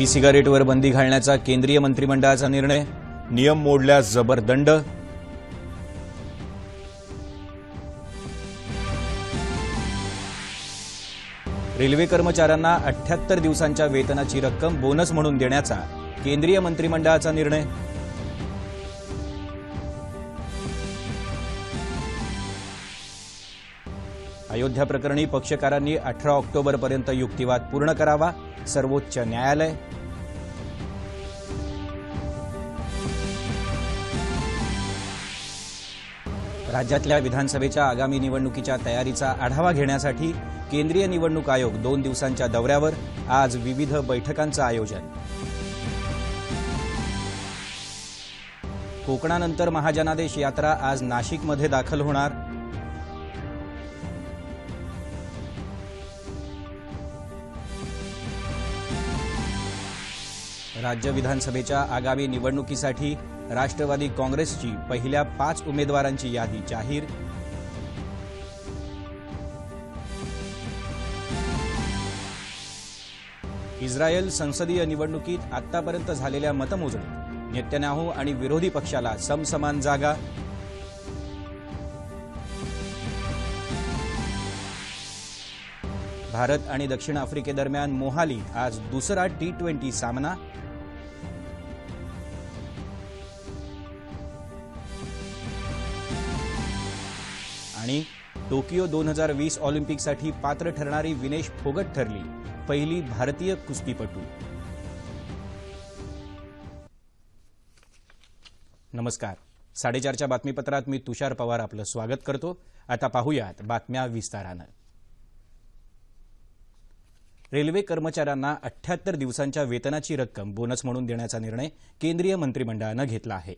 E सिगारेटवर बंदी घालण्याचा केंद्रीय मंत्रिमंडळाचा निर्णय नियम मोडल्यास जबरदंड रेल्वे कर्मचाऱ्यांना अठ्याहत्तर दिवसांच्या वेतनाची रक्कम बोनस म्हणून देण्याचा केंद्रीय मंत्रिमंडळाचा निर्णय अयोध्या प्रकरणी पक्षकारांनी अठरा ऑक्टोबरपर्यंत युक्तिवाद पूर्ण करावा सर्वोच्च न्यायालय राज्यातल्या विधानसभेच्या आगामी निवडणुकीच्या तयारीचा आढावा घेण्यासाठी केंद्रीय निवडणूक आयोग दोन दिवसांच्या दौऱ्यावर आज विविध बैठकांचं आयोजन कोकणानंतर महाजनादेश यात्रा आज नाशिकमध्ये दाखल होणार राज्य विधानसभेच्या आगामी निवडणुकीसाठी राष्ट्रवादी काँग्रेसची पहिल्या पाच उमेदवारांची यादी जाहीर इस्रायल संसदीय निवडणुकीत आतापर्यंत झालेल्या मतमोजणीत नेत्यानाहू आणि विरोधी पक्षाला समसमान जागा भारत आणि दक्षिण आफ्रिकेदरम्यान मोहाली आज दुसरा टी ट्वेंटी सामना आणि टोकियो दोन हजार वीस ऑलिम्पिकसाठी पात्र ठरणारी विनेश फोगट ठरली पहिली भारतीय कुस्तीपटू नमस्कार साडेचारच्या बातमीपत्रात मी तुषार पवार आपलं स्वागत करतो आता पाहूयात बातम्या विस्तारानं रेल्वे कर्मचाऱ्यांना अठ्ठ्याहत्तर दिवसांच्या वेतनाची रक्कम बोनस म्हणून देण्याचा निर्णय केंद्रीय मंत्रिमंडळानं घेतला आहे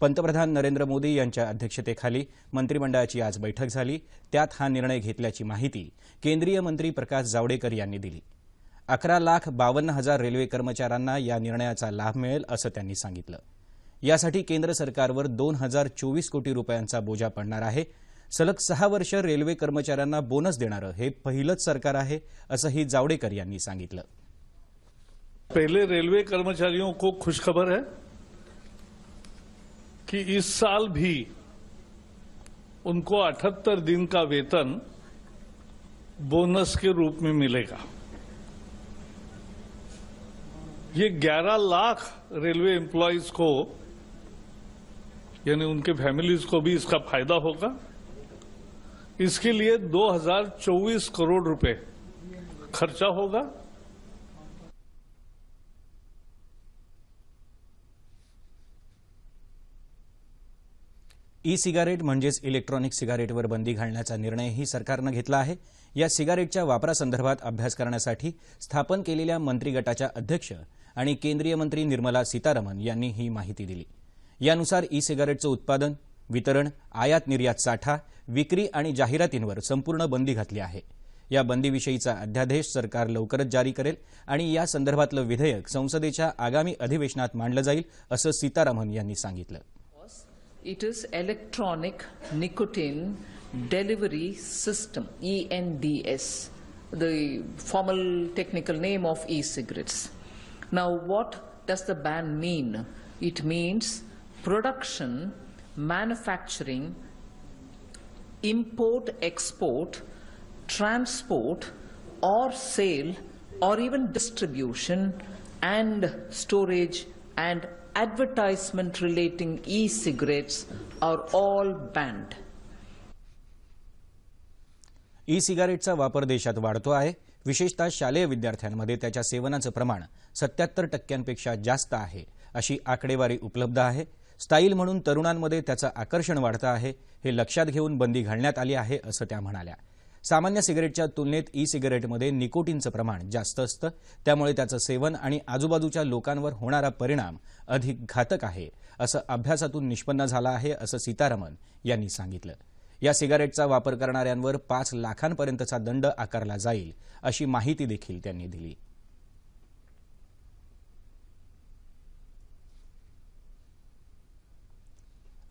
पंतप्रधान नरेंद्र मोदी यांच्या अध्यक्षतेखाली मंत्रिमंडळाची आज बैठक झाली त्यात हा निर्णय घेतल्याची माहिती केंद्रीय मंत्री प्रकाश जावडेकर यांनी दिली अकरा लाख बावन्न हजार रेल्वे कर्मचाऱ्यांना या निर्णयाचा लाभ मिळेल असं त्यांनी सांगितलं यासाठी केंद्र सरकारवर दोन हजार चोवीस कोटी रुपयांचा बोजा पडणार आहे सलग सहा वर्ष रेल्वे कर्मचाऱ्यांना बोनस देणारं हे पहिलंच सरकार आहे असंही जावडेकर यांनी सांगितलं पहिले रेल्वे कर्मचारियों को खुशखबर है कि इस साल भी उनको अठहत्तर दिन का वेतन बोनस के रूप में मिलेगा ये 11 लाख रेलवे एम्प्लॉयज को यानी उनके फैमिलीज को भी इसका फायदा होगा इसके लिए 2024 करोड़ रुपए खर्चा होगा ई सिगारेट म्हणजेच इलेक्ट्रॉनिक सिगारेटवर बंदी घालण्याचा निर्णयही सरकारनं घेतला आहे या सिगारेटच्या वापरासंदर्भात अभ्यास करण्यासाठी स्थापन केलेल्या मंत्रिगटाच्या अध्यक्ष आणि केंद्रीय मंत्री निर्मला सीतारामन यांनी ही माहिती दिली यानुसार ई सिगारेटचं उत्पादन वितरण आयात निर्यात साठा विक्री आणि जाहिरातींवर संपूर्ण बंदी घातली आहे या बंदीविषयीचा अध्यादेश सरकार लवकरच जारी करेल आणि या संदर्भातलं विधेयक संसदेच्या आगामी अधिवेशनात मांडलं जाईल असं सीतारामन यांनी सांगितलं It is electronic nicotine delivery system, ENDS, the formal technical name of e-cigarettes. Now what does the ban mean? It means production, manufacturing, import, export, transport, or sale, or even distribution and storage and advertisement relating e-cigarettes are all banned. E सिगारेटचा वापर देशात वाढतो आहे विशेषतः शालेय विद्यार्थ्यांमध्ये त्याच्या सेवनाचं प्रमाण सत्याहत्तर टक्क्यांपेक्षा जास्त आहे अशी आकडेवारी उपलब्ध आहे स्टाईल म्हणून तरुणांमध्ये त्याचं आकर्षण वाढतं आहे हे लक्षात घेऊन बंदी घालण्यात आली आहे असं त्या म्हणाल्या सामान्य सिगरेटच्या तुलनेत ई सिगरेटमध्ये निकोटीनचं प्रमाण जास्त असतं त्यामुळे त्याचं सेवन आणि आजूबाजूच्या लोकांवर होणारा परिणाम अधिक घातक आहे असं अभ्यासातून निष्पन्न झालं आहे असं सीतारामन यांनी सांगितलं या सिगारेटचा वापर करणाऱ्यांवर पाच लाखांपर्यंतचा दंड आकारला जाईल अशी माहिती देखील त्यांनी दिली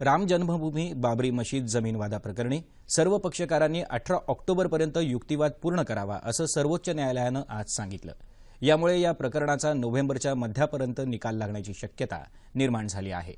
राम जन्मभूमी बाबरी मशीद जमीन प्रकरणी सर्व पक्षकारांनी अठरा ऑक्टोबरपर्यंत युक्तिवाद पूर्ण करावा असं सर्वोच्च न्यायालयानं आज सांगितलं यामुळे या प्रकरणाचा नोव्हेंबरच्या मध्यापर्यंत निकाल लागण्याची शक्यता निर्माण झाली आहे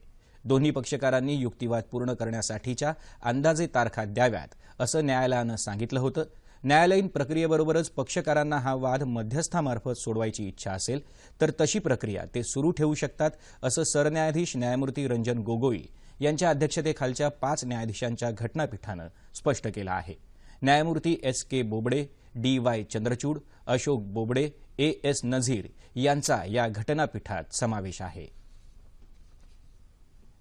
दोन्ही पक्षकारांनी युक्तिवाद पूर्ण करण्यासाठीच्या अंदाजे तारखा द्याव्यात असं न्यायालयानं सांगितलं होतं न्यायालयीन प्रक्रियेबरोबरच पक्षकारांना हा वाद मध्यस्थामार्फत सोडवायची इच्छा असेल तर तशी प्रक्रिया ते सुरू ठेवू शकतात असं सरन्यायाधीश न्यायमूर्ती रंजन गोगोई यांच्या अध्यक्षतेखालच्या पाच न्यायाधीशांच्या घटनापीठानं स्पष्ट केलं आहे न्यायमूर्ती S K Bobde D Y Chandrachud Ashok Bobde A S Nazeer यांचा या घटनापीठात समावेश आहे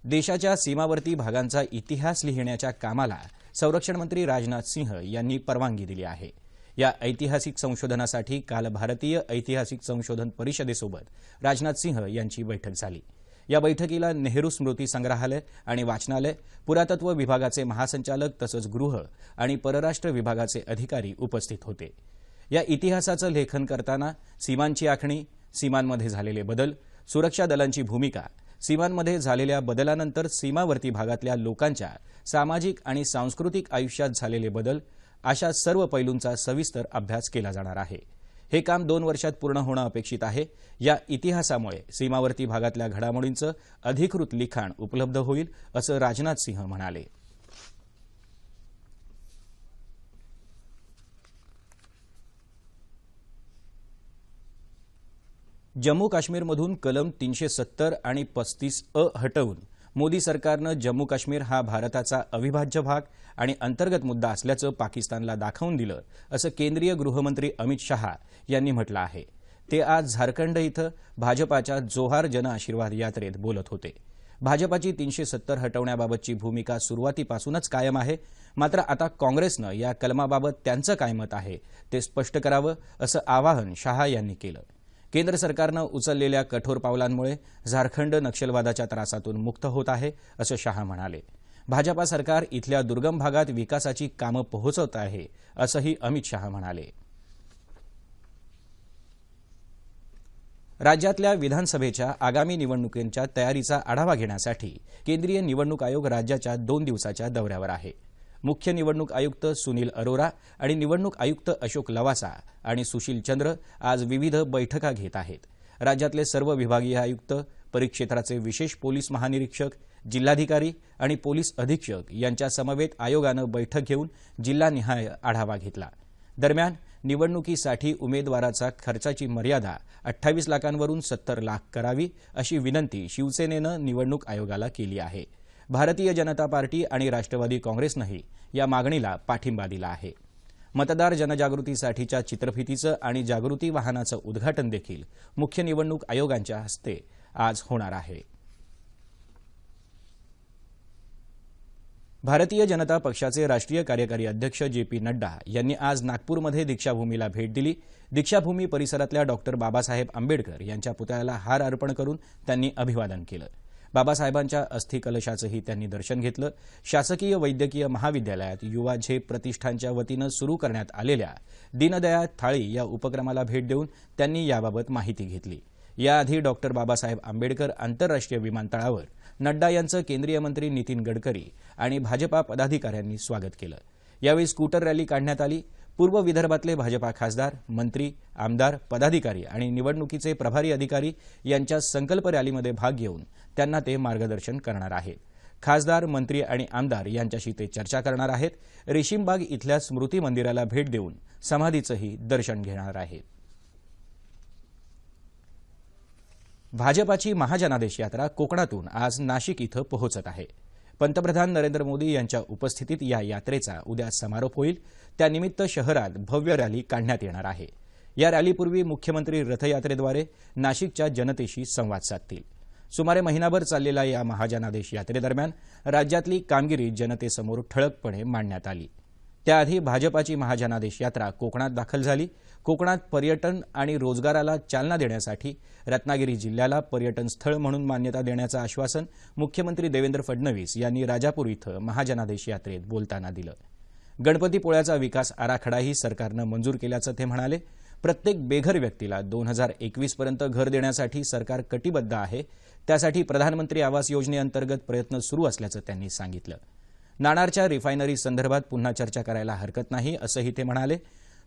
देशाच्या सीमावर्ती भागांचा इतिहास लिहिण्याच्या कामाला संरक्षण मंत्री राजनाथ सिंह यांनी परवानगी दिली आहे या ऐतिहासिक संशोधनासाठी काल भारतीय ऐतिहासिक संशोधन परिषदेसोबत राजनाथ सिंह यांची बैठक झाली या बैठकीला नेहरू स्मृती संग्रहालय आणि वाचनालय पुरातत्व विभागाचे महासंचालक तसंच गृह आणि परराष्ट्र विभागाचे अधिकारी उपस्थित होते या इतिहासाचं लेखन करताना सीमांची आखणी सीमांमध्ये झालेले बदल सुरक्षा दलांची भूमिका सीमांमध्ये झालेल्या बदलानंतर सीमावर्ती भागातल्या लोकांच्या सामाजिक आणि सांस्कृतिक आयुष्यात झालेले बदल अशा सर्व पैलूंचा सविस्तर अभ्यास केला जाणार आहे हे काम दोन वर्षात पूर्ण होणं अपेक्षित आहे या इतिहासामुळे सीमावर्ती भागातल्या घडामोडींचं अधिकृत लिखाण उपलब्ध होईल असं राजनाथ सिंह म्हणाले जम्मू काश्मीरमधून कलम तीनशे सत्तर आणि पस्तीस अ हटवून मोदी सरकारनं जम्मू काश्मीर हा भारताचा अविभाज्य भाग आणि अंतर्गत मुद्दा असल्याचं पाकिस्तानला दाखवून दिलं असं केंद्रीय गृहमंत्री अमित शहा यांनी म्हटलं आहे ते आज झारखंड इथं भाजपाच्या जोहार जन आशीर्वाद यात्रेत बोलत होते भाजपाची तीनशे सत्तर हटवण्याबाबतची भूमिका सुरुवातीपासूनच कायम आहे मात्र आता काँग्रेसनं या कलमाबाबत त्यांचं काय मत आहे ते स्पष्ट करावं असं आवाहन शहा यांनी केलं केंद्र सरकारनं उचललेल्या कठोर पावलांमुळे झारखंड नक्षलवादाच्या त्रासातून मुक्त होत आहे असं शहा म्हणाले भाजपा सरकार इथल्या दुर्गम भागात विकासाची कामं पोहोचवत आहे असंही अमित शहा म्हणाले राज्यातल्या विधानसभेच्या आगामी निवडणुकींच्या तयारीचा आढावा घेण्यासाठी केंद्रीय निवडणूक आयोग राज्याच्या दोन दिवसाच्या दौऱ्यावर आहे मुख्य निवडणूक आयुक्त सुनील अरोरा आणि निवडणूक आयुक्त अशोक लवासा आणि सुशील चंद्र आज विविध बैठका घेत आहेत राज्यातले सर्व विभागीय आयुक्त परिक्षेत्राचे विशेष पोलीस महानिरीक्षक जिल्हाधिकारी आणि पोलीस अधीक्षक यांच्या समवेत आयोगानं बैठक घेऊन जिल्हानिहाय आढावा घेतला दरम्यान निवडणुकीसाठी उमेदवाराचा खर्चाची मर्यादा अठ्ठावीस लाखांवरून सत्तर लाख करावी अशी विनंती शिवसेनेनं निवडणूक आयोगाला केली आहे भारतीय जनता पार्टी आणि राष्ट्रवादी काँग्रेसनंही या मागणीला पाठिंबा दिला आहे मतदार जनजागृतीसाठीच्या चित्रफितीचं आणि जागृती वाहनाचं उद्घाटन देखील मुख्य निवडणूक आयोगांच्या हस्ते आज होणार आहे भारतीय जनता पक्षाचे राष्ट्रीय कार्यकारी अध्यक्ष जे पी नड्डा यांनी आज नागपूरमध्ये दीक्षाभूमीला भेट दिली दीक्षाभूमी परिसरातल्या डॉक्टर बाबासाहेब आंबेडकर यांच्या पुतळ्याला हार अर्पण करून त्यांनी अभिवादन केलं बाबासाहेबांच्या अस्थिकलशाचंही त्यांनी दर्शन घेतलं शासकीय वैद्यकीय महाविद्यालयात युवा झेप प्रतिष्ठानच्या वतीनं सुरू करण्यात आलेल्या दीनदया थाळी या उपक्रमाला भेट देऊन त्यांनी याबाबत माहिती घेतली याआधी डॉक्टर बाबासाहेब आंबेडकर आंतरराष्ट्रीय विमानतळावर नड्डा यांचं केंद्रीय मंत्री नितीन गडकरी आणि भाजपा पदाधिकाऱ्यांनी स्वागत केलं यावेळी स्कूटर रॅली काढण्यात आली पूर्व विदर्भातले भाजपा खासदार मंत्री आमदार पदाधिकारी आणि निवडणुकीचे प्रभारी अधिकारी यांच्या संकल्प रॅलीमध्ये भाग घेऊन त्यांना ते मार्गदर्शन करणार आहेत खासदार मंत्री आणि आमदार यांच्याशी ते चर्चा करणार आहेत रेशीमबाग इथल्या स्मृती मंदिराला भेट देऊन समाधीचंही दर्शन घेणार आहेत भाजपाची महाजनादेश यात्रा कोकणातून आज नाशिक इथं पोहोचत आहे पंतप्रधान नरेंद्र मोदी यांच्या उपस्थितीत या यात्रेचा उद्या समारोप होईल त्यानिमित्त शहरात भव्य रॅली काढण्यात येणार आहे या रॅलीपूर्वी मुख्यमंत्री रथयात्रेद्वारे नाशिकच्या जनतेशी संवाद साधतील सुमारे महिनाभर चाललेल्या या महाजनादेश यात्रेदरम्यान राज्यातली कामगिरी जनतेसमोर ठळकपणे मांडण्यात आली त्याआधी भाजपाची महाजनादेश यात्रा कोकणात दाखल झाली कोकणात पर्यटन आणि रोजगाराला चालना देण्यासाठी रत्नागिरी जिल्ह्याला पर्यटन स्थळ म्हणून मान्यता देण्याचं आश्वासन मुख्यमंत्री देवेंद्र फडणवीस यांनी राजापूर इथं महाजनादेश यात्रेत बोलताना दिलं गणपतीपुळ्याचा विकास आराखडाही सरकारनं मंजूर केल्याचं ते म्हणाले प्रत्येक बेघर व्यक्तीला दोन हजार एकवीसपर्यंत घर देण्यासाठी सरकार कटिबद्ध आहे त्यासाठी प्रधानमंत्री आवास योजनेअंतर्गत प्रयत्न सुरू असल्याचं त्यांनी सांगितलं नाणारच्या रिफायनरी संदर्भात पुन्हा चर्चा करायला हरकत नाही असंही ते म्हणाले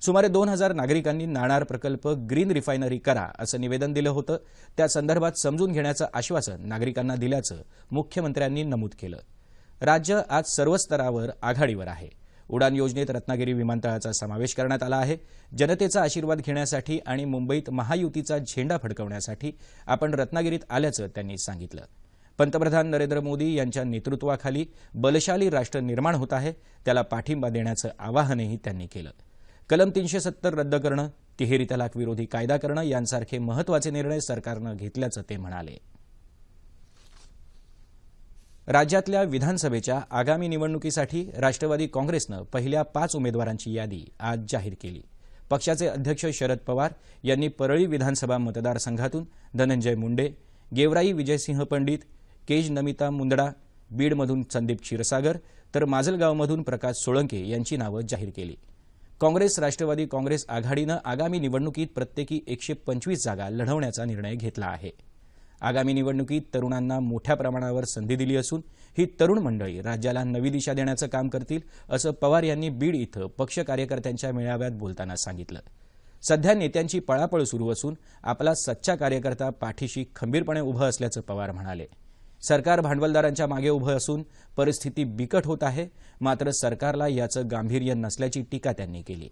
सुमारे दोन हजार नागरिकांनी नाणार प्रकल्प ग्रीन रिफायनरी करा असं निवेदन दिलं होतं त्या संदर्भात समजून घेण्याचं आश्वासन नागरिकांना दिल्याचं मुख्यमंत्र्यांनी नमूद केलं राज्य आज सर्व स्तरावर आघाडीवर आहे उडान योजनेत रत्नागिरी विमानतळाचा समावेश करण्यात आला आहे जनतेचा आशीर्वाद घेण्यासाठी आणि मुंबईत महायुतीचा झेंडा फडकवण्यासाठी आपण रत्नागिरीत आल्याचं त्यांनी सांगितलं पंतप्रधान नरेंद्र मोदी यांच्या नेतृत्वाखाली बलशाली राष्ट्र निर्माण होत आहे त्याला पाठिंबा देण्याचं आवाहनही त्यांनी केलं कलम तीनशे सत्तर रद्द करणं तिहेरी तलाक विरोधी कायदा करणं यांसारखे महत्वाचे निर्णय सरकारनं घेतल्याचं ते म्हणाले राज्यातल्या विधानसभेच्या आगामी निवडणुकीसाठी राष्ट्रवादी काँग्रेसनं पहिल्या पाच उमेदवारांची यादी आज जाहीर केली पक्षाचे अध्यक्ष शरद पवार यांनी परळी विधानसभा मतदारसंघातून धनंजय मुंडे गेवराई विजयसिंह पंडित केज नमिता मुंदडा बीडमधून संदीप क्षीरसागर तर माजलगावमधून प्रकाश सोळंके यांची नावं जाहीर केली काँग्रेस राष्ट्रवादी काँग्रेस आघाडीनं आगामी निवडणुकीत प्रत्येकी एकशे पंचवीस जागा लढवण्याचा निर्णय घेतला आहे आगामी निवडणुकीत तरुणांना मोठ्या प्रमाणावर संधी दिली असून ही तरुण मंडळी राज्याला नवी दिशा देण्याचं काम करतील असं पवार यांनी बीड इथं पक्ष कार्यकर्त्यांच्या मेळाव्यात बोलताना सांगितलं सध्या नेत्यांची पळापळ सुरू असून आपला सच्चा कार्यकर्ता पाठीशी खंबीरपणे उभं असल्याचं पवार म्हणाले सरकार भांडवलदारांच्या मागे उभं असून परिस्थिती बिकट होत आहे मात्र सरकारला याचं गांभीर्य नसल्याची टीका त्यांनी केली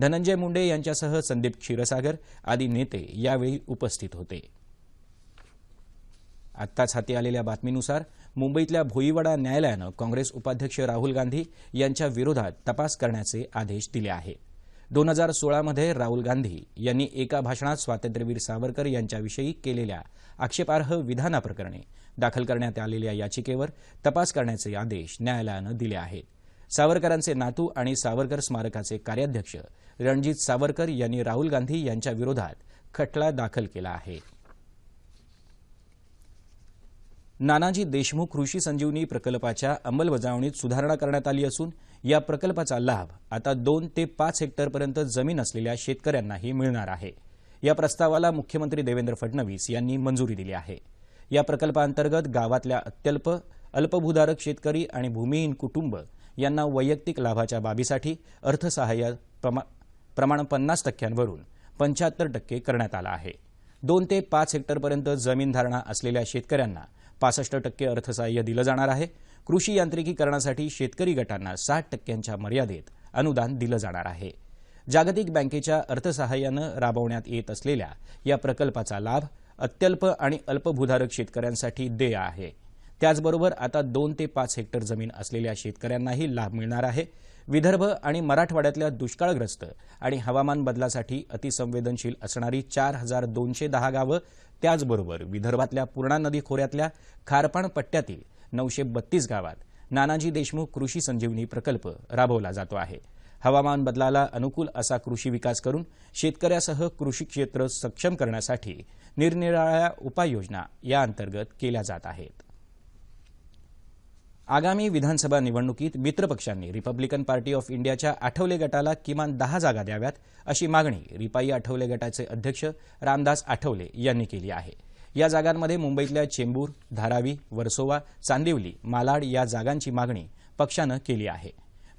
धनंजय मुंडे यांच्यासह संदीप क्षीरसागर आदी नेते यावेळी उपस्थित होते आत्ताच हाती आलेल्या बातमीनुसार मुंबईतल्या भोईवाडा न्यायालयानं काँग्रेस उपाध्यक्ष राहुल गांधी यांच्या विरोधात तपास करण्याचे आदेश दिले आहेत दोन हजार सोळामध्ये राहुल गांधी यांनी एका भाषणात स्वातंत्र्यवीर सावरकर यांच्याविषयी केलेल्या आक्षेपार्ह विधानाप्रकरणी दाखल करण्यात आलेल्या याचिकेवर तपास करण्याचे आदेश न्यायालयानं दिले आहेत सावरकरांचे नातू आणि सावरकर स्मारकाचे कार्याध्यक्ष रणजित सावरकर यांनी राहुल गांधी यांच्याविरोधात खटला दाखल केला आहे नानाजी देशमुख कृषी संजीवनी प्रकल्पाच्या अंमलबजावणीत सुधारणा करण्यात आली असून या प्रकल्पाचा लाभ आता दोन ते पाच हेक्टरपर्यंत जमीन असलेल्या शेतकऱ्यांनाही मिळणार आहे या प्रस्तावाला मुख्यमंत्री देवेंद्र फडणवीस यांनी मंजुरी दिली आहे या प्रकल्पाअंतर्गत गावातल्या अत्यल्प अल्पभूधारक शेतकरी आणि भूमिहीन कुटुंब यांना वैयक्तिक लाभाच्या बाबीसाठी अर्थसहाय्य प्रमाण पन्नास टक्क्यांवरून पंच्याहत्तर टक्के करण्यात आलं आहे दोन ते पाच हेक्टरपर्यंत जमीन धारणा असलेल्या शेतकऱ्यांना पासष्ट टक्के अर्थसहाय्य दिलं जाणार आहे कृषी यांत्रिकीकरणासाठी शेतकरी गटांना साठ टक्क्यांच्या मर्यादेत अनुदान दिलं जाणार आहे जागतिक बँकेच्या अर्थसहाय्यानं राबवण्यात येत असलेल्या या प्रकल्पाचा लाभ अत्यल्प आणि अल्पभूधारक शेतकऱ्यांसाठी देय आहे त्याचबरोबर आता दोन ते पाच हेक्टर जमीन असलेल्या शेतकऱ्यांनाही लाभ मिळणार आहे विदर्भ आणि मराठवाड्यातल्या दुष्काळग्रस्त आणि हवामान बदलासाठी अतिसंवेदनशील असणारी चार हजार दोनशे दहा गावं त्याचबरोबर विदर्भातल्या पूर्णा नदी खोऱ्यातल्या खारपाण पट्ट्यातील नऊशे बत्तीस गावात नानाजी देशमुख कृषी संजीवनी प्रकल्प राबवला जातो आहे हवामान बदलाला अनुकूल असा कृषी विकास करून शेतकऱ्यासह कृषी क्षेत्र सक्षम करण्यासाठी निरनिराळ्या उपाययोजना या अंतर्गत केल्या जात आहेत आगामी विधानसभा निवडणुकीत मित्रपक्षांनी रिपब्लिकन पार्टी ऑफ इंडियाच्या आठवले गटाला किमान दहा जागा द्याव्यात अशी मागणी रिपाई आठवले गटाचे अध्यक्ष रामदास आठवले यांनी केली आहे या जागांमध्ये मुंबईतल्या चेंबूर धारावी वर्सोवा चांदिवली मालाड या जागांची मागणी पक्षानं केली आहे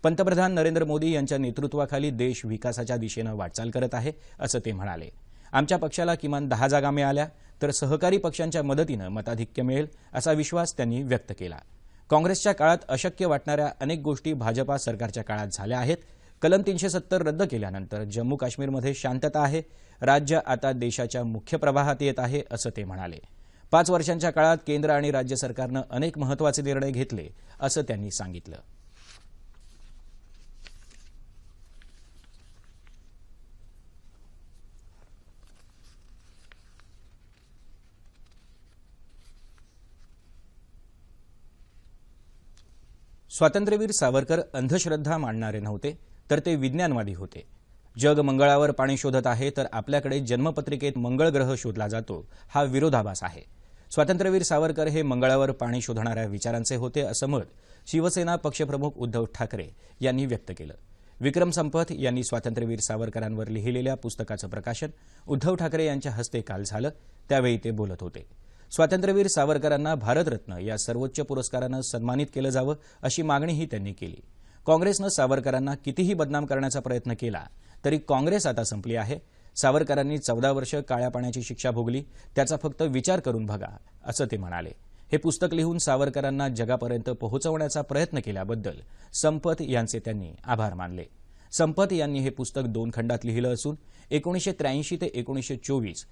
पंतप्रधान नरेंद्र मोदी यांच्या नेतृत्वाखाली देश विकासाच्या दिशेनं वाटचाल करत आहे असं ते म्हणाले आमच्या पक्षाला किमान दहा जागा मिळाल्या तर सहकारी पक्षांच्या मदतीनं मताधिक्य मिळेल असा विश्वास त्यांनी व्यक्त केला काँग्रेसच्या काळात अशक्य वाटणाऱ्या अनेक गोष्टी भाजपा सरकारच्या काळात झाल्या आहेत कलम तीनशे सत्तर रद्द केल्यानंतर जम्मू काश्मीरमध्ये शांतता आहे राज्य आता देशाच्या मुख्य प्रवाहात येत आहे असं ते म्हणाले पाच वर्षांच्या काळात केंद्र आणि राज्य सरकारनं अनेक महत्वाचे निर्णय घेतले असं त्यांनी सांगितलं स्वातंत्र्यवीर सावरकर अंधश्रद्धा मांडणारे नव्हते तर ते विज्ञानवादी होते जग मंगळावर पाणी शोधत आहे तर आपल्याकडे जन्मपत्रिकेत मंगळ ग्रह शोधला जातो हा विरोधाभास आहे स्वातंत्र्यवीर सावरकर हे मंगळावर पाणी शोधणाऱ्या विचारांचे होते असं मत शिवसेना पक्षप्रमुख उद्धव ठाकरे यांनी व्यक्त केलं विक्रम संपथ यांनी स्वातंत्र्यवीर सावरकरांवर लिहिलेल्या पुस्तकाचं प्रकाशन उद्धव ठाकरे यांच्या हस्ते काल झालं त्यावेळी ते बोलत होते स्वातंत्र्यवीर सावरकरांना भारतरत्न या सर्वोच्च पुरस्कारानं सन्मानित केलं जावं अशी मागणीही त्यांनी केली काँग्रेसनं सावरकरांना कितीही बदनाम करण्याचा प्रयत्न केला तरी काँग्रेस आता संपली आहे सावरकरांनी चौदा वर्ष काळ्या पाण्याची शिक्षा भोगली त्याचा फक्त विचार करून बघा असं ते म्हणाले हे पुस्तक लिहून सावरकरांना जगापर्यंत पोहोचवण्याचा प्रयत्न केल्याबद्दल संपत यांचे त्यांनी आभार मानले संपत यांनी हे पुस्तक दोन खंडात लिहिलं असून एकोणीसशे त्र्याऐंशी ते एकोणीसशे चोवीस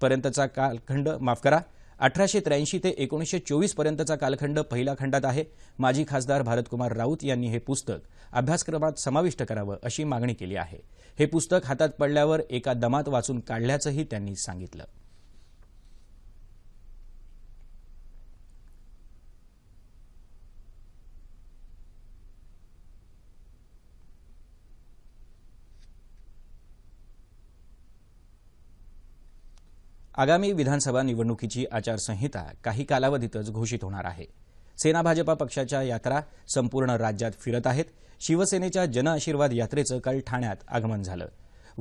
पर्यंतचा कालखंड माफ करा अठराशे त्र्याऐंशी ते एकोणीसशे चोवीस पर्यंतचा कालखंड पहिल्या खंडात आहे माजी खासदार भारतकुमार राऊत यांनी हे पुस्तक अभ्यासक्रमात समाविष्ट करावं अशी मागणी केली आहे हे पुस्तक हातात पडल्यावर एका दमात वाचून काढल्याचंही त्यांनी सांगितलं आगामी विधानसभा निवडणुकीची आचारसंहिता काही कालावधीतच घोषित होणार आहे सेना भाजपा पक्षाच्या यात्रा संपूर्ण राज्यात फिरत आहेत शिवसेनेच्या आशीर्वाद यात्रेचं काल ठाण्यात आगमन झालं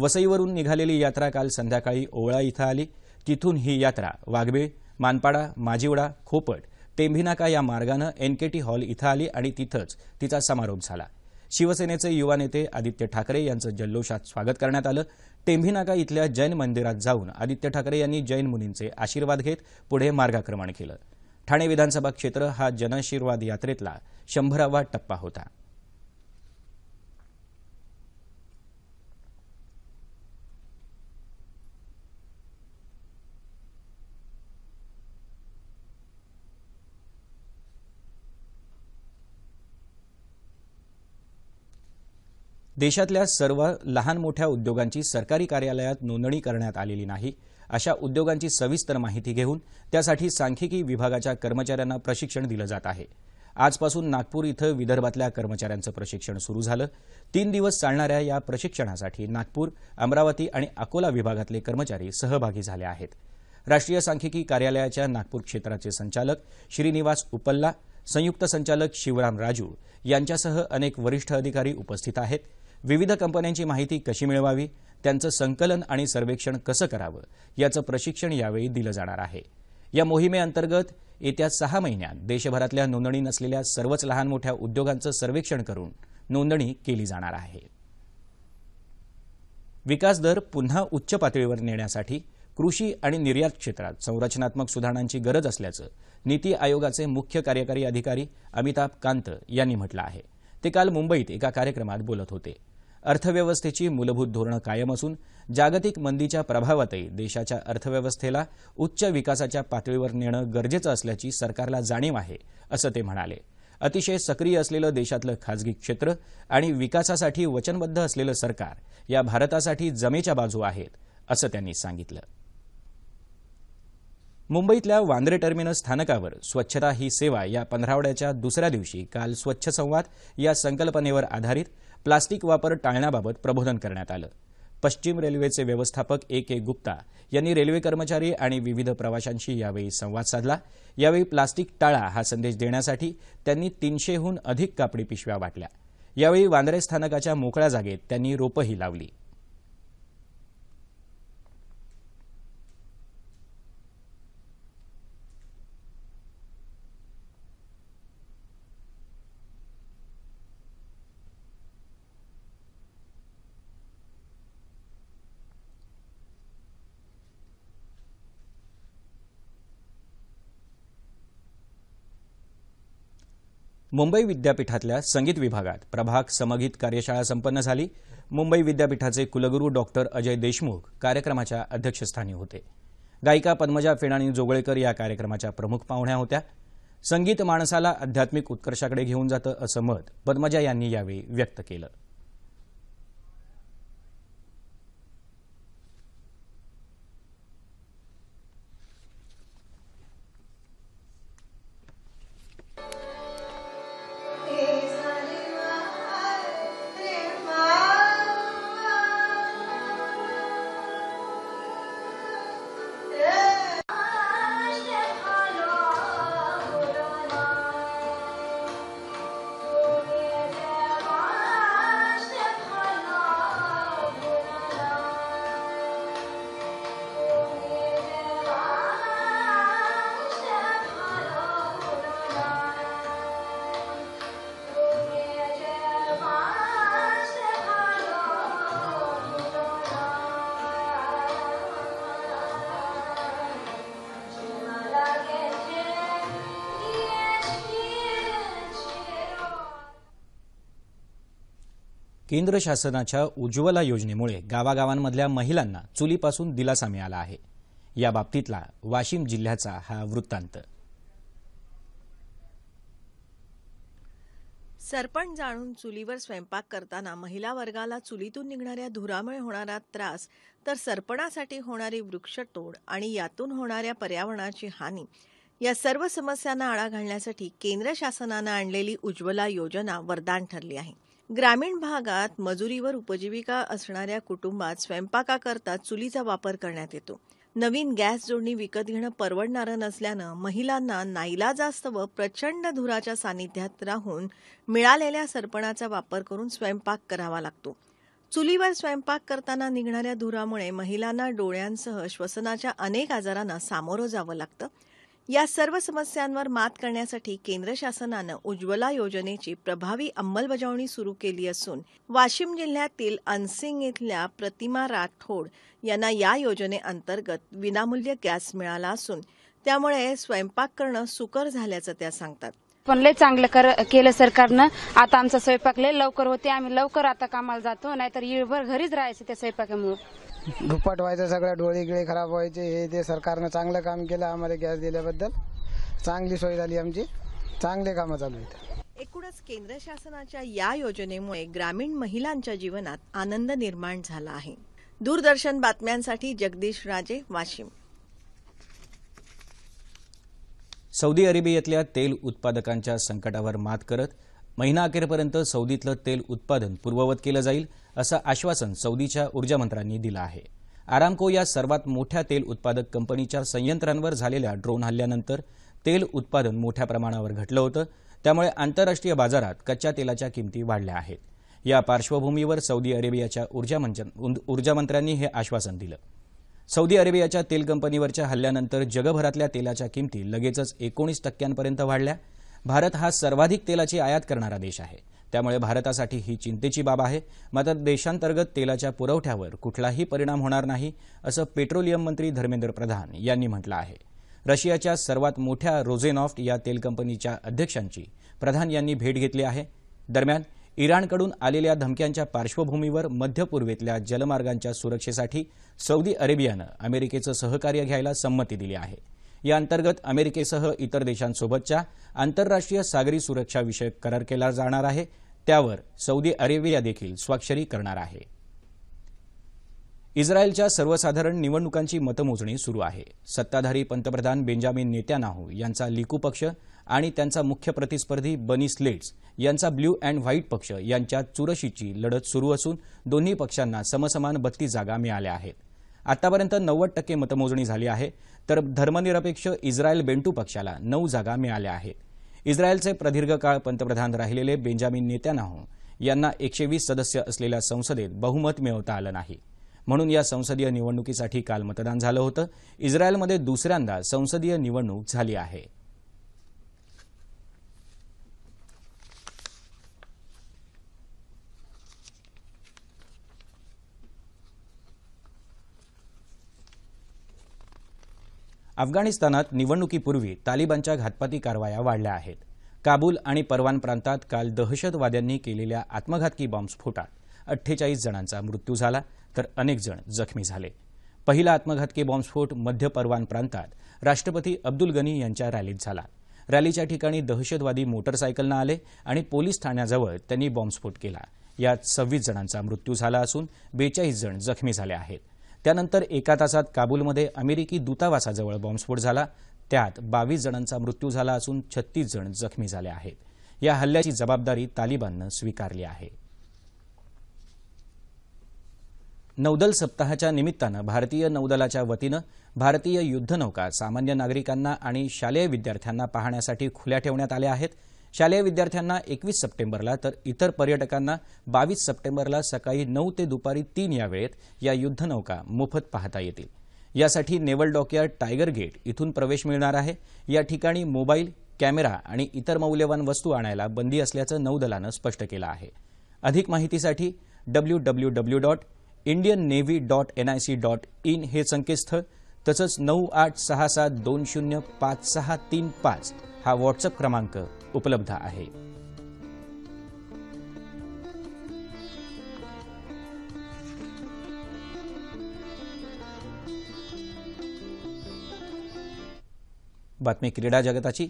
वसईवरून निघालेली यात्रा काल संध्याकाळी ओवळा इथं आली तिथून ही यात्रा वाघबीळ मानपाडा माजिवडा खोपट टेंभिनाका या मार्गानं एनकेटी हॉल इथं आली आणि तिथंच तिचा समारोप झाला शिवसेनेचे युवा नेते आदित्य ठाकरे यांचं जल्लोषात स्वागत करण्यात आलं टेंभीनाका इथल्या जैन मंदिरात जाऊन आदित्य ठाकरे यांनी जैन मुनींचे आशीर्वाद घेत पुढे मार्गाक्रमण केलं ठाणे विधानसभा क्षेत्र हा जनआशीर्वाद यात्रेतला शंभरावा टप्पा होता देशातल्या सर्व लहान मोठ्या उद्योगांची सरकारी कार्यालयात नोंदणी करण्यात आलेली नाही अशा उद्योगांची सविस्तर माहिती घेऊन त्यासाठी सांख्यिकी विभागाच्या कर्मचाऱ्यांना प्रशिक्षण दिलं जात आहे आजपासून नागपूर इथं विदर्भातल्या कर्मचाऱ्यांचं प्रशिक्षण सुरू झालं तीन दिवस चालणाऱ्या या प्रशिक्षणासाठी नागपूर अमरावती आणि अकोला विभागातले कर्मचारी सहभागी झाले आहेत राष्ट्रीय सांख्यिकी कार्यालयाच्या नागपूर क्षेत्राचे संचालक श्रीनिवास उपल्ला संयुक्त संचालक शिवराम राजू यांच्यासह अनेक वरिष्ठ अधिकारी उपस्थित आहेत विविध कंपन्यांची माहिती कशी मिळवावी त्यांचं संकलन आणि सर्वेक्षण कसं करावं याचं प्रशिक्षण यावेळी दिलं जाणार आहे या मोहिमेअंतर्गत येत्या सहा महिन्यात देशभरातल्या नोंदणी नसलेल्या सर्वच लहान मोठ्या उद्योगांचं सर्वेक्षण करून नोंदणी केली जाणार आहे विकास दर पुन्हा उच्च पातळीवर नेण्यासाठी कृषी आणि निर्यात क्षेत्रात संरचनात्मक सुधारणांची गरज असल्याचं नीती आयोगाचे मुख्य कार्यकारी अधिकारी अमिताभ कांत यांनी म्हटलं आहे ते काल मुंबईत एका कार्यक्रमात बोलत होते अर्थव्यवस्थेची मूलभूत धोरणं कायम असून जागतिक मंदीच्या प्रभावातही देशाच्या अर्थव्यवस्थेला उच्च विकासाच्या पातळीवर नेणं गरजेचं असल्याची सरकारला जाणीव आहे असं ते म्हणाले अतिशय सक्रिय असलेलं देशातलं खाजगी क्षेत्र आणि विकासासाठी वचनबद्ध असलेलं सरकार या भारतासाठी जमेच्या बाजू आहेत असं त्यांनी सांगितलं मुंबईतल्या वांद्रे टर्मिनस स्थानकावर स्वच्छता ही सेवा या पंधरावड्याच्या दुसऱ्या दिवशी काल स्वच्छ संवाद या संकल्पनेवर आधारित प्लास्टिक वापर टाळण्याबाबत प्रबोधन करण्यात आलं पश्चिम रेल्वेचे व्यवस्थापक ए के गुप्ता यांनी रेल्वे कर्मचारी आणि विविध प्रवाशांशी यावेळी संवाद साधला यावेळी प्लास्टिक टाळा हा संदेश देण्यासाठी त्यांनी तीनशेहून अधिक कापडी पिशव्या वाटल्या यावेळी वांद्रे स्थानकाच्या मोकळ्या जागेत त्यांनी रोपंही लावली मुंबई विद्यापीठातल्या संगीत विभागात प्रभाग समगीत कार्यशाळा संपन्न झाली मुंबई विद्यापीठाचे कुलगुरू डॉक्टर अजय देशमुख कार्यक्रमाच्या अध्यक्षस्थानी होते गायिका पद्मजा फेणाणी जोगळेकर या कार्यक्रमाच्या प्रमुख पाहुण्या होत्या संगीत माणसाला आध्यात्मिक उत्कर्षाकडे घेऊन जातं असं मत पद्मजा यांनी यावेळी व्यक्त केलं केंद्र शासनाच्या उज्ज्वला योजनेमुळे गावागावांमधल्या महिलांना चुलीपासून दिलासा मिळाला आहे याबाबतीतला वाशिम जिल्ह्याचा हा वृत्तांत सरपण जाणून चुलीवर स्वयंपाक करताना महिला वर्गाला चुलीतून निघणाऱ्या धुरामुळे होणारा त्रास तर सरपणासाठी होणारी वृक्षतोड आणि यातून होणाऱ्या पर्यावरणाची हानी या सर्व समस्यांना आळा घालण्यासाठी केंद्र शासनानं आणलेली उज्ज्वला योजना वरदान ठरली आहे ग्रामीण भागात मजुरीवर उपजीविका असणाऱ्या कुटुंबात स्वयंपाकाकरता चुलीचा वापर करण्यात येतो नवीन गॅस जोडणी विकत घेणं परवडणारं नसल्यानं महिलांना जास्त व प्रचंड धुराच्या सानिध्यात राहून मिळालेल्या सरपणाचा वापर करून स्वयंपाक करावा लागतो चुलीवर स्वयंपाक करताना निघणाऱ्या धुरामुळे महिलांना डोळ्यांसह श्वसनाच्या अनेक आजारांना सामोरं जावं लागतं या सर्व समस्यांवर मात करण्यासाठी केंद्र शासनानं उज्ज्वला योजनेची प्रभावी अंमलबजावणी सुरू केली असून वाशिम जिल्ह्यातील अनसिंग इथल्या प्रतिमा राठोड यांना या योजनेअंतर्गत विनामूल्य गॅस मिळाला असून त्यामुळे स्वयंपाक करणं सुकर झाल्याचं त्या सांगतात पण लय चांगलं केलं सरकारनं आता आमचा स्वयंपाक लय लवकर होते आम्ही लवकर आता कामाला जातो नाहीतर येळभर घरीच राहायचं त्या स्वयंपाकामुळे दुप्पट व्हायचं सगळं डोळे गिळे खराब व्हायचे हे ते सरकारनं चांगलं काम केलं आम्हाला गॅस दिल्याबद्दल चांगली सोय झाली आमची चांगले काम चालू आहेत एकूणच केंद्र शासनाच्या या योजनेमुळे ग्रामीण महिलांच्या जीवनात आनंद निर्माण झाला आहे दूरदर्शन बातम्यांसाठी जगदीश राजे वाशिम सौदी अरेबियातल्या तेल उत्पादकांच्या संकटावर मात करत महिना अखेरपर्यंत सौदीतलं तेल उत्पादन पूर्ववत केलं जाईल असं आश्वासन सौदीच्या ऊर्जामंत्र्यांनी दिलं आहे आरामको या सर्वात मोठ्या तेल उत्पादक कंपनीच्या संयंत्रांवर झालेल्या ड्रोन हल्ल्यानंतर तेल उत्पादन मोठ्या प्रमाणावर घटलं होतं त्यामुळे आंतरराष्ट्रीय बाजारात कच्च्या तेलाच्या किमती वाढल्या आहेत या पार्श्वभूमीवर सौदी अरेबियाच्या ऊर्जामंत्र्यांनी हे आश्वासन दिलं सौदी अरेबियाच्या तेल कंपनीवरच्या हल्ल्यानंतर जगभरातल्या तेलाच्या किमती लगेचच एकोणीस टक्क्यांपर्यंत वाढल्या भारत हा सर्वाधिक तेलाची आयात करणारा देश आहे त्यामुळे भारतासाठी ही चिंतेची बाब आहे मात्र देशांतर्गत तेलाच्या पुरवठ्यावर कुठलाही परिणाम होणार नाही असं पेट्रोलियम मंत्री धर्मेंद्र प्रधान यांनी म्हटलं आहे रशियाच्या सर्वात मोठ्या रोझेनॉफ्ट या तेल कंपनीच्या अध्यक्षांची प्रधान यांनी भेट घेतली आहे दरम्यान इराणकडून आलेल्या धमक्यांच्या पार्श्वभूमीवर मध्य पूर्वेतल्या जलमार्गांच्या सुरक्षेसाठी सौदी अरेबियानं अमेरिकेचं सहकार्य घ्यायला संमती दिली आहे अंतर्गत अमेरिकेसह इतर देशांसोबतच्या आंतरराष्ट्रीय सागरी सुरक्षा विषयक करार केला जाणार आहे त्यावर सौदी अरेबिया देखील स्वाक्षरी करणार आहे इस्रायलच्या सर्वसाधारण निवडणुकांची मतमोजणी सुरू आहे सत्ताधारी पंतप्रधान बेंजामिन नेत्यानाहू यांचा लिकू पक्ष आणि त्यांचा मुख्य प्रतिस्पर्धी बनी स्लेट्स यांचा ब्ल्यू अँड व्हाईट पक्ष यांच्या चुरशीची लढत सुरू असून दोन्ही पक्षांना समसमान बत्तीस जागा मिळाल्या आहेत आतापर्यंत नव्वद टक्के मतमोजणी झाली आहे तर धर्मनिरपेक्ष इस्रायल बेंटू पक्षाला नऊ जागा मिळाल्या आहेत इस्रायलचे प्रदीर्घ काळ पंतप्रधान राहिलेले बेंजामिन नेत्यानाहू यांना एकशे वीस सदस्य असलेल्या संसदेत बहुमत मिळवता आलं नाही म्हणून या संसदीय निवडणुकीसाठी काल मतदान झालं होतं इस्रायलमध्ये दुसऱ्यांदा संसदीय निवडणूक झाली आहे अफगाणिस्तानात निवडणुकीपूर्वी तालिबानच्या घातपाती कारवाया वाढल्या आहेत काबूल आणि परवान प्रांतात काल दहशतवाद्यांनी केलेल्या आत्मघातकी बॉम्बस्फोटात अठ्ठेचाळीस जणांचा मृत्यू झाला तर अनेक जण जखमी झाले पहिला आत्मघातकी बॉम्बस्फोट मध्य परवान प्रांतात राष्ट्रपती अब्दुल गनी यांच्या रॅलीत झाला रॅलीच्या ठिकाणी दहशतवादी मोटरसायकलनं आले आणि पोलीस ठाण्याजवळ त्यांनी बॉम्बस्फोट केला यात सव्वीस जणांचा मृत्यू झाला असून बेचाळीस जण जखमी झाले आहेत त्यानंतर एका तासात काबूलमध्ये अमेरिकी दूतावासाजवळ बॉम्बस्फोट झाला त्यात बावीस जणांचा मृत्यू झाला असून छत्तीस जण जखमी झाले आहेत या हल्ल्याची जबाबदारी तालिबाननं स्वीकारली आहे नौदल सप्ताहाच्या निमित्तानं भारतीय नौदलाच्या वतीनं भारतीय युद्धनौका सामान्य नागरिकांना आणि शालेय विद्यार्थ्यांना पाहण्यासाठी खुल्या ठेवण्यात आल्या आहेत शालेय विद्यार्थ्यांना एकवीस सप्टेंबरला तर इतर पर्यटकांना बावीस सप्टेंबरला सकाळी नऊ ते दुपारी तीन या वेळेत या युद्धनौका मोफत पाहता येतील यासाठी नेव्हल डॉकयार्ड टायगर गेट इथून प्रवेश मिळणार आहे या ठिकाणी मोबाईल कॅमेरा आणि इतर मौल्यवान वस्तू आणायला बंदी असल्याचं नौदलानं स्पष्ट केलं आहे अधिक माहितीसाठी W W W dot Indian navy dot N I C dot in हे संकेतस्थळ तसंच नऊ आठ सहा सात दोन शून्य पाच सहा तीन पाच हा व्हॉट्सअप क्रमांक उपलब्ध आहे बातमी क्रीडा जगताची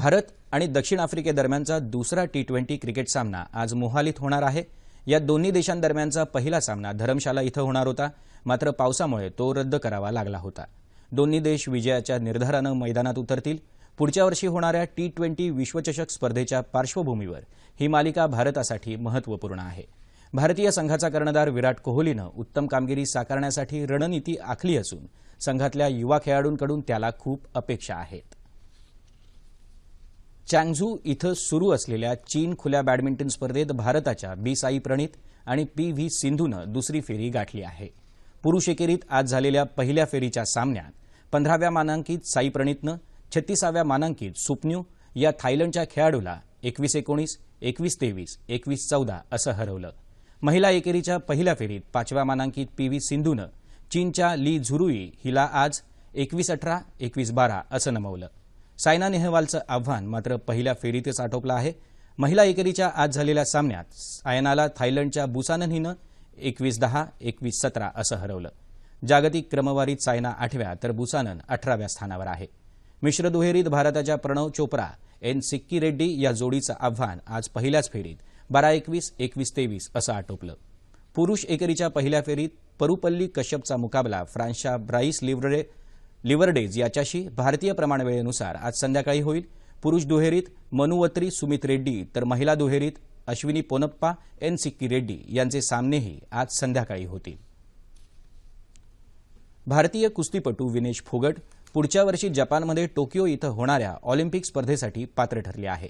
भारत आणि दक्षिण आफ्रिकेदरम्यानचा दुसरा टी ट्वेंटी क्रिकेट सामना आज मोहालीत होणार आहे या दोन्ही देशांदरम्यानचा पहिला सामना धरमशाला इथं होणार होता मात्र पावसामुळे तो रद्द करावा लागला होता दोन्ही देश विजयाच्या निर्धारानं मैदानात उतरतील पुढच्या वर्षी होणाऱ्या टी ट्वेंटी विश्वचषक स्पर्धेच्या पार्श्वभूमीवर ही मालिका भारतासाठी महत्त्वपूर्ण आहे भारतीय संघाचा कर्णधार विराट कोहलीनं उत्तम कामगिरी साकारण्यासाठी रणनीती आखली असून संघातल्या युवा खेळाडूंकडून त्याला खूप अपेक्षा आहेत चँगझू इथं सुरू असलेल्या चीन खुल्या बॅडमिंटन स्पर्धेत भारताच्या बी साई प्रणित आणि पी व्ही सिंधूनं दुसरी फेरी गाठली आहे पुरुष एकेरीत आज झालेल्या पहिल्या फेरीच्या सामन्यात पंधराव्या मानांकित साई प्रणितनं छत्तीसाव्या मानांकित सुपन्यू या थायलंडच्या खेळाडूला एकवीस एकोणीस एकवीस तेवीस एकवीस चौदा असं हरवलं महिला एकेरीच्या पहिल्या फेरीत पाचव्या मानांकित पी व्ही सिंधूनं चीनच्या ली झुरुई हिला आज एकवीस अठरा एकवीस बारा असं नमवलं सायना नेहवालचं आव्हान मात्र पहिल्या फेरीतच आटोपलं आहे महिला एकेरीच्या आज झालेल्या सामन्यात सायनाला थायलंडच्या बुसानन हिनं एकवीस दहा एकवीस सतरा असं हरवलं जागतिक क्रमवारीत सायना आठव्या तर बुसानन अठराव्या स्थानावर आहे मिश्र दुहेरीत भारताच्या प्रणव चोप्रा एन सिक्की रेड्डी या जोडीचं आव्हान आज पहिल्याच फेरीत बारा एकवीस एकवीस तेवीस असं आटोपलं पुरुष एकेरीच्या पहिल्या फेरीत परुपल्ली कश्यपचा मुकाबला फ्रान्सच्या ब्राईस लिव्हरे लिव्हरडेज याच्याशी भारतीय प्रमाणवेळेनुसार आज संध्याकाळी होईल पुरुष दुहेरीत मनुवत्री सुमित रेड्डी तर महिला दुहेरीत अश्विनी पोनप्पा एन सिक्की रेड्डी यांचे सामनेही आज संध्याकाळी होतील भारतीय कुस्तीपटू विनेश फोगट पुढच्या वर्षी जपानमध्ये टोकियो इथं होणाऱ्या ऑलिम्पिक स्पर्धेसाठी पात्र ठरले आहे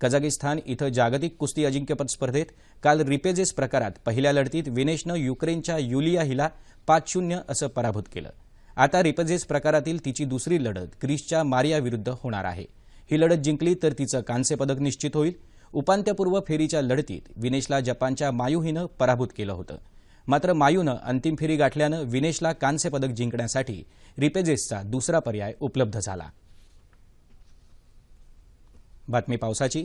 कझागिस्तान इथं जागतिक कुस्ती अजिंक्यपद स्पर्धेत काल रिपेजेस प्रकारात पहिल्या लढतीत विनेशनं युक्रेनच्या युलिया हिला पाच शून्य असं पराभूत केलं आता रिपेजेस प्रकारातील तिची दुसरी लढत ग्रीसच्या मारिया विरुद्ध होणार आहे ही लढत जिंकली तर तिचं कांस्यपदक निश्चित होईल उपांत्यपूर्व फेरीच्या लढतीत विनेशला जपानच्या मायुहीनं पराभूत केलं होतं मात्र मायूनं अंतिम फेरी गाठल्यानं विनेशला कांस्य पदक जिंकण्यासाठी रिपेजेसचा दुसरा पर्याय उपलब्ध झाला बातमी पावसाची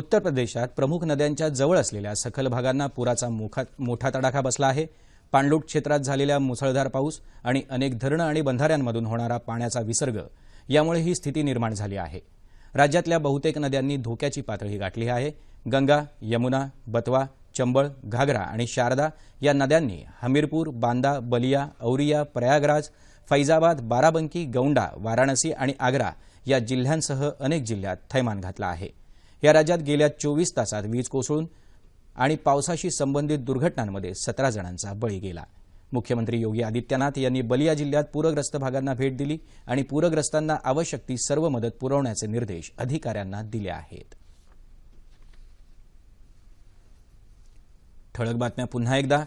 उत्तर प्रदेशात प्रमुख नद्यांच्या जवळ असलेल्या सखल भागांना पुराचा मोठा तडाखा बसला आहे पाणलोट क्षेत्रात झालेल्या मुसळधार पाऊस आणि अनेक धरणं आणि बंधाऱ्यांमधून होणारा पाण्याचा विसर्ग यामुळे ही स्थिती निर्माण झाली आहे राज्यातल्या बहुतेक नद्यांनी धोक्याची पातळी गाठली आहे गंगा यमुना बतवा चंबळ घागरा आणि शारदा या नद्यांनी हमीरपूर बांदा बलिया औरिया प्रयागराज फैजाबाद बाराबंकी गौंडा वाराणसी आणि आग्रा या जिल्ह्यांसह अनेक जिल्ह्यात थैमान घातलं आहे या राज्यात गेल्या चोवीस तासात वीज कोसळून आणि पावसाशी संबंधित दुर्घटनांमध्ये सतरा जणांचा बळी गेला मुख्यमंत्री योगी आदित्यनाथ यांनी बलिया जिल्ह्यात पूरग्रस्त भागांना भेट दिली आणि पूरग्रस्तांना आवश्यक ती सर्व मदत पुरवण्याचे निर्देश अधिकाऱ्यांना दिले आहेत ठळक बातम्या पुन्हा एकदा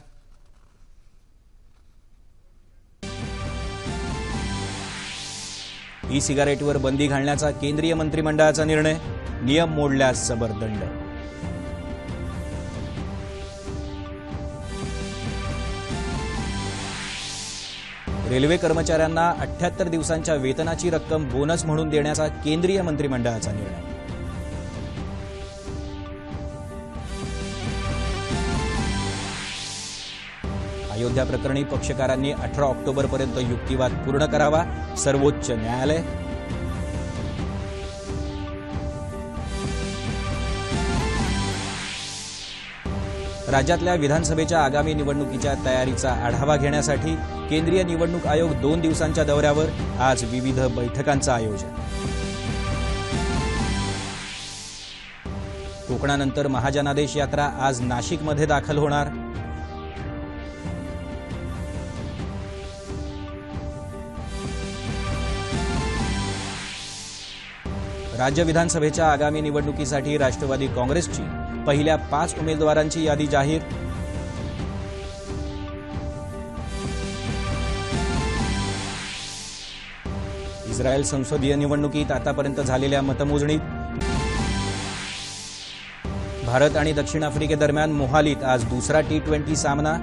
ई सिगारेटवर बंदी घालण्याचा केंद्रीय मंत्रिमंडळाचा निर्णय नियम मोडल्यास जबरदंड रेल्वे कर्मचाऱ्यांना अठ्याहत्तर दिवसांच्या वेतनाची रक्कम बोनस म्हणून देण्याचा केंद्रीय मंत्रिमंडळाचा निर्णय अयोध्या प्रकरणी पक्षकारांनी अठरा ऑक्टोबरपर्यंत युक्तिवाद पूर्ण करावा सर्वोच्च न्यायालय राज्यातल्या विधानसभेच्या आगामी निवडणुकीच्या तयारीचा आढावा घेण्यासाठी केंद्रीय निवडणूक आयोग दोन दिवसांच्या दौऱ्यावर आज विविध बैठकांचं आयोजन कोकणानंतर महाजनादेश यात्रा आज नाशिकमध्ये दाखल होणार राज्य विधानसभेच्या आगामी निवडणुकीसाठी राष्ट्रवादी काँग्रेसची पहिल्या पाच उमेदवारांची यादी जाहीर इस्रायल संसदीय निवडणुकीत आतापर्यंत झालेल्या मतमोजणीत भारत आणि दक्षिण आफ्रिकेदरम्यान मोहालीत आज दुसरा टी ट्वेंटी सामना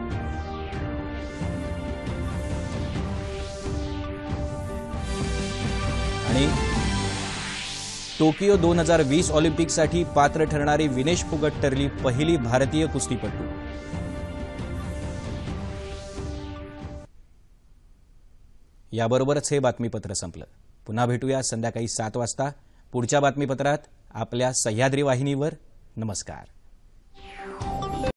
टोकियो दोन हजार वीस ऑलिम्पिकसाठी पात्र ठरणारी विनेश फुगट ठरली पहिली भारतीय कुस्तीपटू याबरोबरच हे बातमीपत्र संपलं पुन्हा भेटूया संध्याकाळी सात वाजता पुढच्या बातमीपत्रात आपल्या सह्याद्री वाहिनीवर नमस्कार